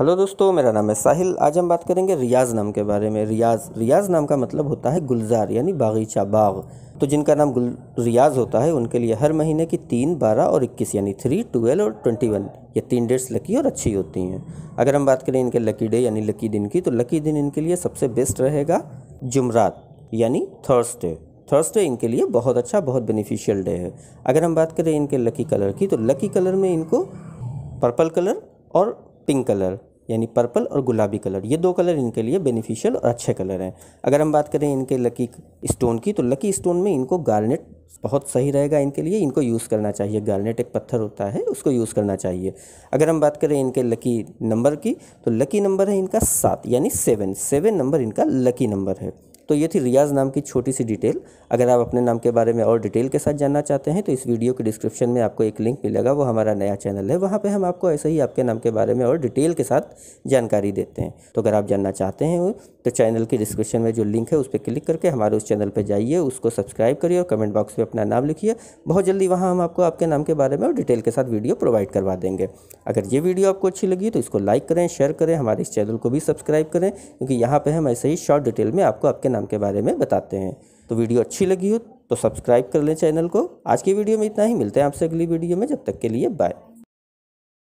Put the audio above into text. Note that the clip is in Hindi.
हेलो दोस्तों मेरा नाम है साहिल आज हम बात करेंगे रियाज नाम के बारे में रियाज रियाज नाम का मतलब होता है गुलजार यानी बागीचा बाग तो जिनका नाम गुल रियाज होता है उनके लिए हर महीने की तीन बारह और इक्कीस यानी थ्री ट्वेल्व और ट्वेंटी वन ये तीन डेट्स लकी और अच्छी होती हैं अगर हम बात करें इनके लकी डे यानी लकी दिन की तो लकी दिन इनके लिए सबसे बेस्ट रहेगा जुमरात यानी थर्सडे थर्सडे इनके लिए बहुत अच्छा बहुत बेनिफिशियल डे है अगर हम बात करें इनके लकी कलर की तो लकी कलर में इनको पर्पल कलर और पिंक कलर यानी पर्पल और गुलाबी कलर ये दो कलर इनके लिए बेनिफिशियल और अच्छे कलर हैं अगर हम बात करें इनके लकी स्टोन की तो लकी स्टोन में इनको गार्नेट बहुत सही रहेगा इनके लिए इनको यूज़ करना चाहिए गार्नेट एक पत्थर होता है उसको यूज़ करना चाहिए अगर हम बात करें इनके लकी नंबर की तो लकी नंबर है इनका सात यानी सेवन सेवन नंबर इनका लकी नंबर है तो ये थी रियाज नाम की छोटी सी डिटेल अगर आप अपने नाम के बारे में और डिटेल के साथ जानना चाहते हैं तो इस वीडियो के डिस्क्रिप्शन में आपको एक लिंक मिलेगा वो हमारा नया चैनल है वहाँ पर हम आपको ऐसे ही आपके नाम के बारे में और डिटेल के साथ जानकारी देते हैं तो अगर आप जानना चाहते हैं तो चैनल के डिस्क्रिप्शन में जो लिंक है उस पर क्लिक करके हमारे उस चैनल पर जाइए उसको सब्सक्राइब करिए और कमेंट बॉक्स में अपना नाम लिखिए बहुत जल्दी वहाँ हम आपको आपके नाम के बारे में और डिटेल के साथ वीडियो प्रोवाइड करवा देंगे अगर ये वीडियो आपको अच्छी लगी तो इसको लाइक करें शेयर करें हमारे इस चैनल को भी सब्सक्राइब करें क्योंकि यहाँ पर हम ऐसे ही शॉर्ट डिटेल में आपको आपके नाम के बारे में बताते हैं तो वीडियो अच्छी लगी हो तो सब्सक्राइब कर लें चैनल को आज की वीडियो में इतना ही मिलते हैं आपसे अगली वीडियो में जब तक के लिए बाय